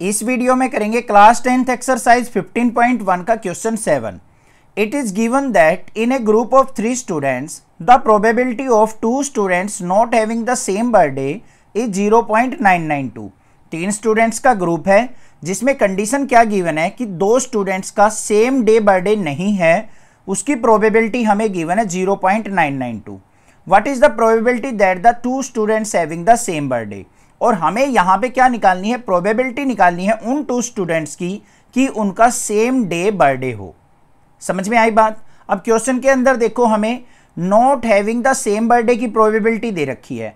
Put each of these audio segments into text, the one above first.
इस वीडियो में करेंगे क्लास टेंथ एक्सरसाइज 15.1 का question seven it is given that in a group of three students the probability of two students not having the same birthday is 0.992 तीन students का group है जिसमें condition क्या given है कि दो स्टूडेंट्स का सेम डे बर्थडे नहीं है उसकी प्रोबेबिलिटी हमें गिवन है 0.992 what is the probability that the two students having the same birthday और हमें यहाँ पे क्या निकालनी है प्रोबेबिलिटी निकालनी है उन टू स्टूडेंट्स की कि उनका सेम डे बर्थडे हो समझ में आई बात अब क्वेश्चन के अंदर देखो हमें not having the same birthday की प्रोबेबिलिटी दे रखी है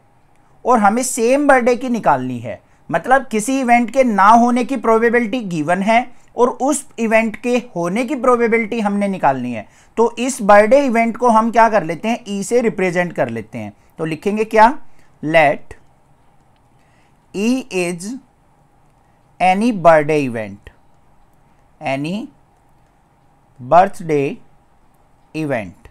और हमें सेम बर्थडे की निकालनी है मतलब किसी इवेंट के ना होने की प्रोबेबिलिटी गिवन है और उस इवेंट के होने की प्रोबेबिलिटी हमने निकालनी है तो इस बर्थडे इवेंट को हम क्या कर लेते हैं ई e से रिप्रेजेंट कर लेते हैं तो लिखेंगे क्या let E is any birthday event, any birthday event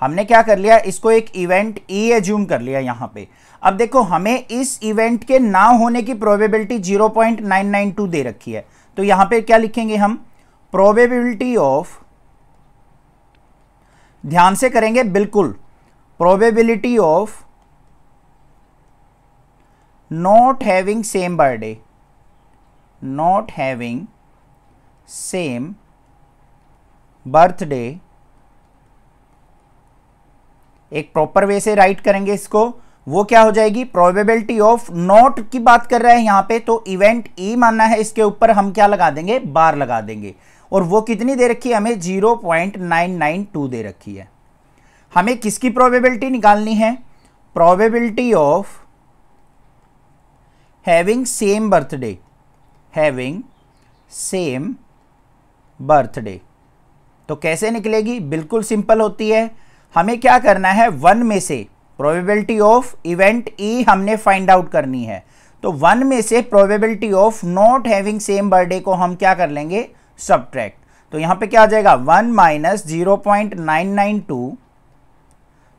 हमने क्या कर लिया इसको एक इवेंट ई एज्यूम कर लिया यहां पे अब देखो हमें इस इवेंट के ना होने की प्रोबेबिलिटी 0.992 दे रखी है तो यहां पे क्या लिखेंगे हम प्रोबेबिलिटी ऑफ ध्यान से करेंगे बिल्कुल probability of not having same birthday not having same birthday एक प्रॉपर वे से राइट करेंगे इसको वो क्या हो जाएगी प्रोबेबिलिटी ऑफ नॉट की बात कर रहे हैं यहां पे तो इवेंट ई e मानना है इसके ऊपर हम क्या लगा देंगे बार लगा देंगे और वो कितनी दे रखी है हमें zero point nine nine two दे रखी है हमें किसकी प्रोबेबिलिटी निकालनी है probability of having same birthday having same birthday तो कैसे निकलेगी बिल्कुल सिंपल होती है हमें क्या करना है वन में से प्रोबेबिलिटी ऑफ इवेंट ई हमने फाइंड आउट करनी है तो वन में से probability of not having same birthday को हम क्या कर लेंगे सब्ट्रैक्ट तो यहाँ पे क्या आ जाएगा one minus zero point nine nine two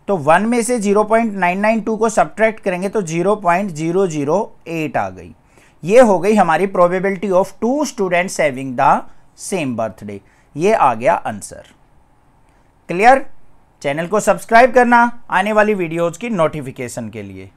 तो वन में से zero point nine nine two को सब्ट्रैक्ट करेंगे तो zero point zero zero eight आ गई ये हो गई हमारी probability of two student having the same birthday ये आ गया आंसर क्लियर चैनल को सब्सक्राइब करना आने वाली वीडियोज़ की नोटिफिकेशन के लिए